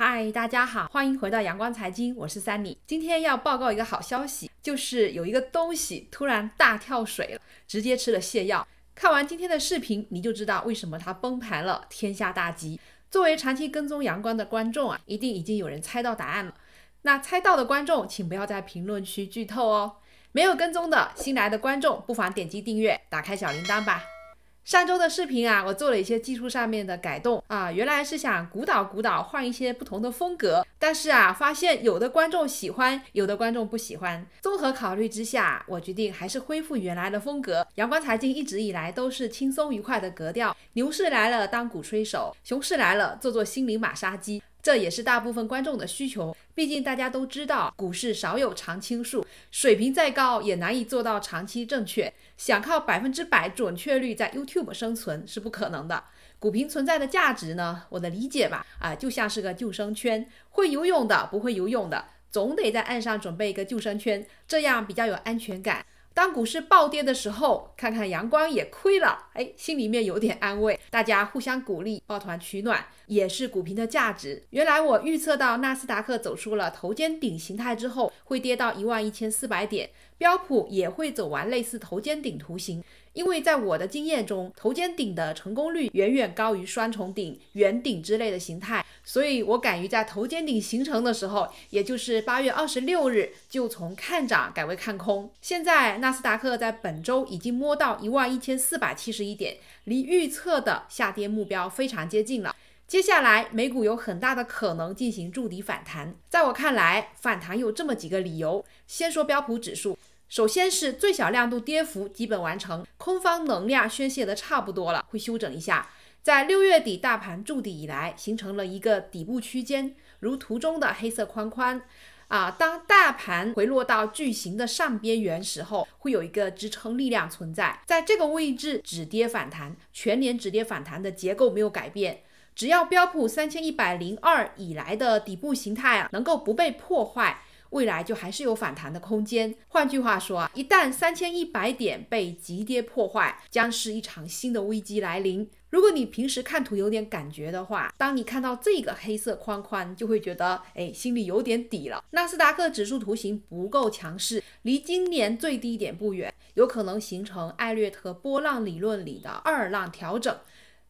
嗨，大家好，欢迎回到阳光财经，我是三 y 今天要报告一个好消息，就是有一个东西突然大跳水了，直接吃了泻药。看完今天的视频，你就知道为什么它崩盘了，天下大吉。作为长期跟踪阳光的观众啊，一定已经有人猜到答案了。那猜到的观众，请不要在评论区剧透哦。没有跟踪的新来的观众，不妨点击订阅，打开小铃铛吧。上周的视频啊，我做了一些技术上面的改动啊，原来是想鼓捣鼓捣换一些不同的风格，但是啊，发现有的观众喜欢，有的观众不喜欢。综合考虑之下，我决定还是恢复原来的风格。阳光财经一直以来都是轻松愉快的格调，牛市来了当鼓吹手，熊市来了做做心灵马杀鸡。这也是大部分观众的需求，毕竟大家都知道，股市少有常青树，水平再高也难以做到长期正确。想靠百分之百准确率在 YouTube 生存是不可能的。股评存在的价值呢？我的理解吧，啊，就像是个救生圈，会游泳的不会游泳的总得在岸上准备一个救生圈，这样比较有安全感。当股市暴跌的时候，看看阳光也亏了，哎，心里面有点安慰。大家互相鼓励，抱团取暖，也是股评的价值。原来我预测到纳斯达克走出了头肩顶形态之后，会跌到一万一千四百点，标普也会走完类似头肩顶图形。因为在我的经验中，头肩顶的成功率远远高于双重顶、圆顶之类的形态，所以我敢于在头肩顶形成的时候，也就是八月二十六日，就从看涨改为看空。现在纳斯达克在本周已经摸到一万一千四百七十一点，离预测的下跌目标非常接近了。接下来美股有很大的可能进行筑底反弹。在我看来，反弹有这么几个理由。先说标普指数。首先是最小亮度跌幅基本完成，空方能量宣泄的差不多了，会休整一下。在六月底大盘筑底以来，形成了一个底部区间，如图中的黑色框框。啊，当大盘回落到矩形的上边缘时候，会有一个支撑力量存在，在这个位置止跌反弹。全年止跌反弹的结构没有改变，只要标普三千一百零二以来的底部形态啊，能够不被破坏。未来就还是有反弹的空间。换句话说啊，一旦三千一百点被急跌破坏，将是一场新的危机来临。如果你平时看图有点感觉的话，当你看到这个黑色框框，就会觉得哎，心里有点底了。纳斯达克指数图形不够强势，离今年最低点不远，有可能形成艾略特波浪理论里的二浪调整。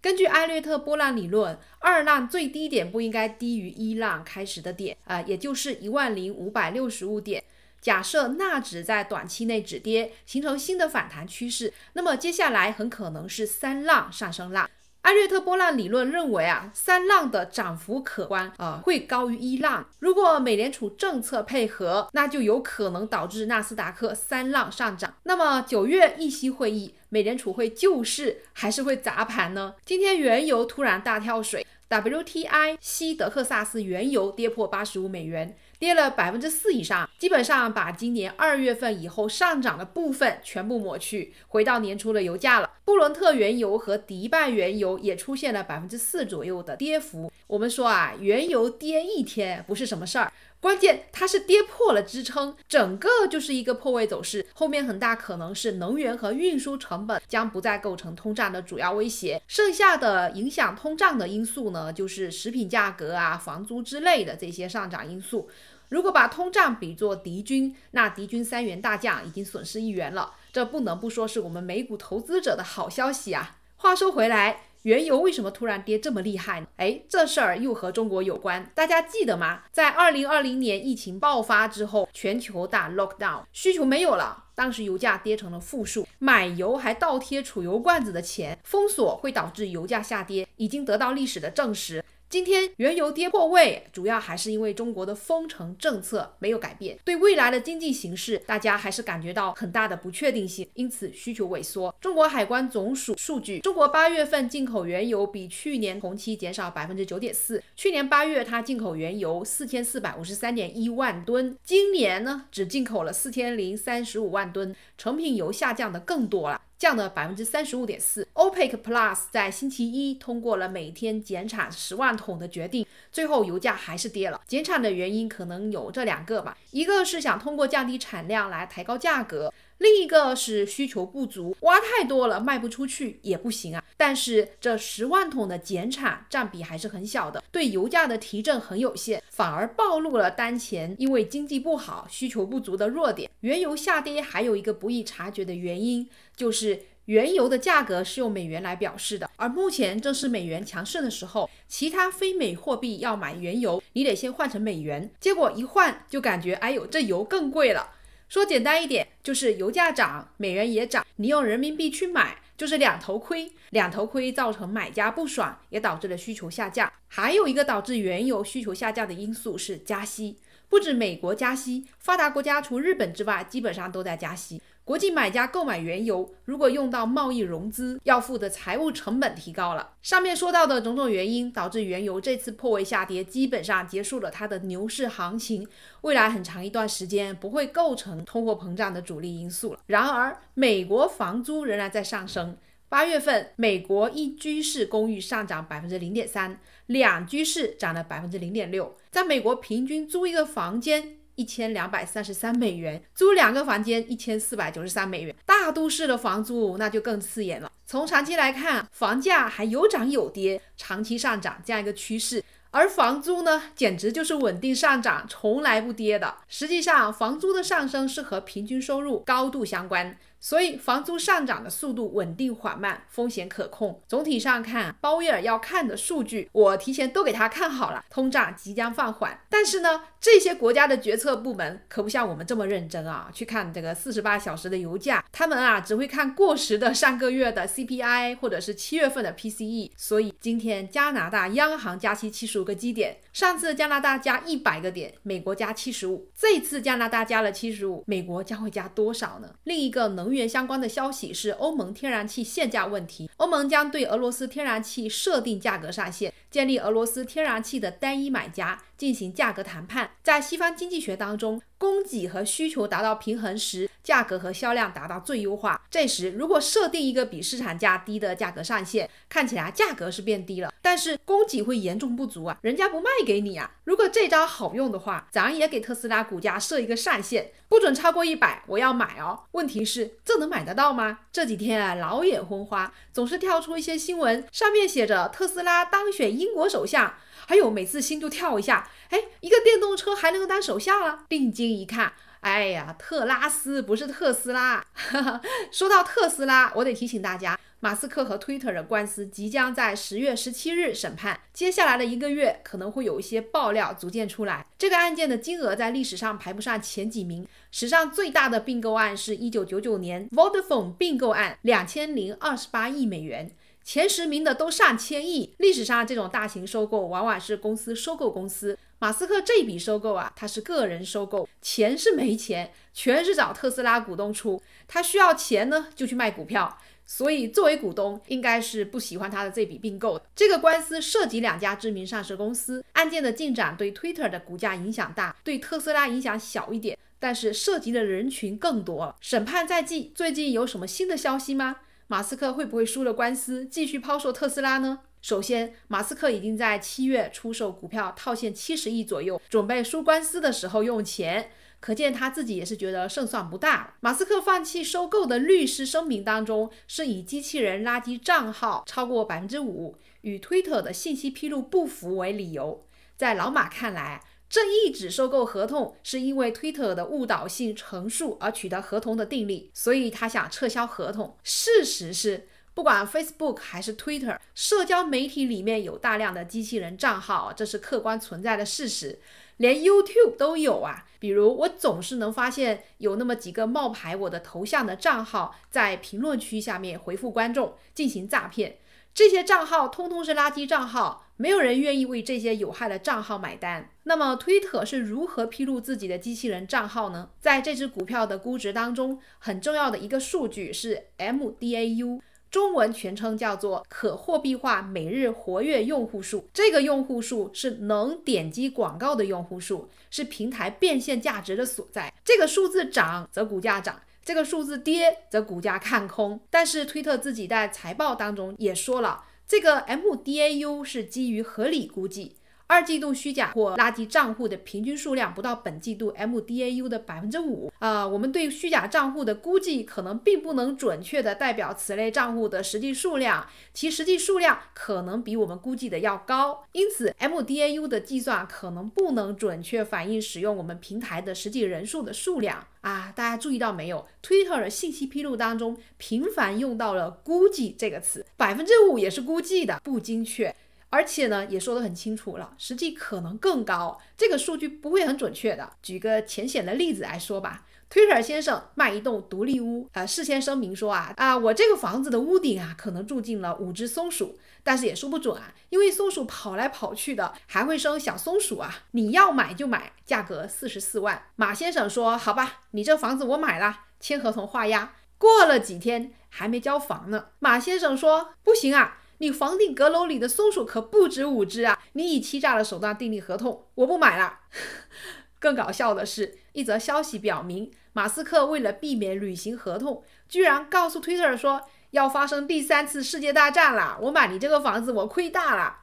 根据艾略特波浪理论，二浪最低点不应该低于一浪开始的点，啊，也就是一万零五百六十五点。假设纳指在短期内止跌，形成新的反弹趋势，那么接下来很可能是三浪上升浪。艾略特波浪理论认为啊，三浪的涨幅可观啊，会高于一浪。如果美联储政策配合，那就有可能导致纳斯达克三浪上涨。那么九月议息会议，美联储会救市还是会砸盘呢？今天原油突然大跳水，WTI 西德克萨斯原油跌破八十五美元。跌了百分之四以上，基本上把今年二月份以后上涨的部分全部抹去，回到年初的油价了。布伦特原油和迪拜原油也出现了百分之四左右的跌幅。我们说啊，原油跌一天不是什么事儿，关键它是跌破了支撑，整个就是一个破位走势，后面很大可能是能源和运输成本将不再构成通胀的主要威胁，剩下的影响通胀的因素呢，就是食品价格啊、房租之类的这些上涨因素。如果把通胀比作敌军，那敌军三员大将已经损失一员了，这不能不说是我们美股投资者的好消息啊！话说回来，原油为什么突然跌这么厉害？呢？哎，这事儿又和中国有关，大家记得吗？在2020年疫情爆发之后，全球大 lockdown，需求没有了，当时油价跌成了负数，买油还倒贴储油罐子的钱。封锁会导致油价下跌，已经得到历史的证实。今天原油跌破位，主要还是因为中国的封城政策没有改变，对未来的经济形势，大家还是感觉到很大的不确定性，因此需求萎缩。中国海关总署数据，中国八月份进口原油比去年同期减少百分之九点四，去年八月它进口原油四千四百五十三点一万吨，今年呢只进口了四千零三十五万吨，成品油下降的更多了。降了百分之三十五点四。OPEC Plus 在星期一通过了每天减产十万桶的决定，最后油价还是跌了。减产的原因可能有这两个吧，一个是想通过降低产量来抬高价格。另一个是需求不足，挖太多了卖不出去也不行啊。但是这十万桶的减产占比还是很小的，对油价的提振很有限，反而暴露了当前因为经济不好、需求不足的弱点。原油下跌还有一个不易察觉的原因，就是原油的价格是用美元来表示的，而目前正是美元强盛的时候，其他非美货币要买原油，你得先换成美元，结果一换就感觉哎呦，这油更贵了。说简单一点，就是油价涨，美元也涨，你用人民币去买，就是两头亏，两头亏造成买家不爽，也导致了需求下降。还有一个导致原油需求下降的因素是加息，不止美国加息，发达国家除日本之外，基本上都在加息。国际买家购买原油，如果用到贸易融资，要付的财务成本提高了。上面说到的种种原因，导致原油这次破位下跌，基本上结束了它的牛市行情。未来很长一段时间不会构成通货膨胀的主力因素了。然而，美国房租仍然在上升。八月份，美国一居室公寓上涨百分之零点三，两居室涨了百分之零点六。在美国，平均租一个房间。一千两百三十三美元，租两个房间一千四百九十三美元。大都市的房租那就更刺眼了。从长期来看，房价还有涨有跌，长期上涨这样一个趋势，而房租呢，简直就是稳定上涨，从来不跌的。实际上，房租的上升是和平均收入高度相关。所以，房租上涨的速度稳定缓慢，风险可控。总体上看，鲍威尔要看的数据，我提前都给他看好了。通胀即将放缓，但是呢，这些国家的决策部门可不像我们这么认真啊，去看这个四十八小时的油价，他们啊只会看过时的上个月的 CPI 或者是七月份的 PCE。所以，今天加拿大央行加息七十五个基点。上次加拿大加一百个点，美国加七十五，这次加拿大加了七十五，美国将会加多少呢？另一个能源相关的消息是欧盟天然气限价问题，欧盟将对俄罗斯天然气设定价格上限，建立俄罗斯天然气的单一买家。进行价格谈判，在西方经济学当中，供给和需求达到平衡时，价格和销量达到最优化。这时，如果设定一个比市场价低的价格上限，看起来价格是变低了，但是供给会严重不足啊，人家不卖给你啊。如果这招好用的话，咱也给特斯拉股价设一个上限，不准超过一百，我要买哦。问题是，这能买得到吗？这几天啊，老眼昏花，总是跳出一些新闻，上面写着特斯拉当选英国首相。还有，每次心都跳一下。哎，一个电动车还能够当首相了？定睛一看，哎呀，特拉斯不是特斯拉。说到特斯拉，我得提醒大家，马斯克和 Twitter 的官司即将在十月十七日审判。接下来的一个月可能会有一些爆料逐渐出来。这个案件的金额在历史上排不上前几名。史上最大的并购案是一九九九年 Vodafone 并购案，两千零二十八亿美元。前十名的都上千亿。历史上这种大型收购往往是公司收购公司。马斯克这笔收购啊，他是个人收购，钱是没钱，全是找特斯拉股东出。他需要钱呢，就去卖股票。所以作为股东，应该是不喜欢他的这笔并购。这个官司涉及两家知名上市公司，案件的进展对 Twitter 的股价影响大，对特斯拉影响小一点，但是涉及的人群更多。审判在即，最近有什么新的消息吗？马斯克会不会输了官司，继续抛售特斯拉呢？首先，马斯克已经在七月出售股票套现七十亿左右，准备输官司的时候用钱，可见他自己也是觉得胜算不大。马斯克放弃收购的律师声明当中，是以机器人垃圾账号超过百分之五，与推特的信息披露不符为理由。在老马看来，这一纸收购合同是因为 Twitter 的误导性陈述而取得合同的订立，所以他想撤销合同。事实是，不管 Facebook 还是 Twitter，社交媒体里面有大量的机器人账号，这是客观存在的事实，连 YouTube 都有啊。比如，我总是能发现有那么几个冒牌我的头像的账号在评论区下面回复观众进行诈骗，这些账号通通是垃圾账号，没有人愿意为这些有害的账号买单。那么，推特是如何披露自己的机器人账号呢？在这只股票的估值当中，很重要的一个数据是 MDAU，中文全称叫做可货币化每日活跃用户数。这个用户数是能点击广告的用户数，是平台变现价值的所在。这个数字涨则股价涨，这个数字跌则股价看空。但是，推特自己在财报当中也说了，这个 MDAU 是基于合理估计。二季度虚假或垃圾账户的平均数量不到本季度 MDAU 的百分之五。啊，我们对虚假账户的估计可能并不能准确的代表此类账户的实际数量，其实际数量可能比我们估计的要高。因此，MDAU 的计算可能不能准确反映使用我们平台的实际人数的数量。啊，大家注意到没有？Twitter 信息披露当中频繁用到了“估计”这个词，百分之五也是估计的，不精确。而且呢，也说得很清楚了，实际可能更高，这个数据不会很准确的。举个浅显的例子来说吧，推特先生卖一栋独立屋，啊，事先声明说啊啊，我这个房子的屋顶啊，可能住进了五只松鼠，但是也说不准，啊，因为松鼠跑来跑去的，还会生小松鼠啊。你要买就买，价格四十四万。马先生说，好吧，你这房子我买了，签合同，画押。过了几天，还没交房呢。马先生说，不行啊。你房顶阁楼里的松鼠可不止五只啊！你以欺诈的手段订立合同，我不买了。更搞笑的是，一则消息表明，马斯克为了避免履行合同，居然告诉 Twitter 说要发生第三次世界大战了。我买你这个房子，我亏大了。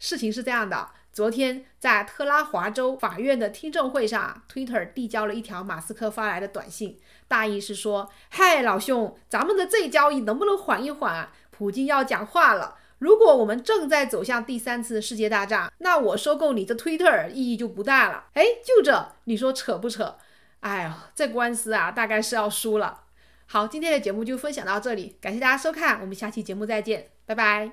事情是这样的，昨天在特拉华州法院的听证会上，Twitter 递交了一条马斯克发来的短信，大意是说：“嗨，老兄，咱们的这交易能不能缓一缓？普京要讲话了。”如果我们正在走向第三次世界大战，那我收购你的推特 r 意义就不大了。哎，就这，你说扯不扯？哎呦，这官司啊，大概是要输了。好，今天的节目就分享到这里，感谢大家收看，我们下期节目再见，拜拜。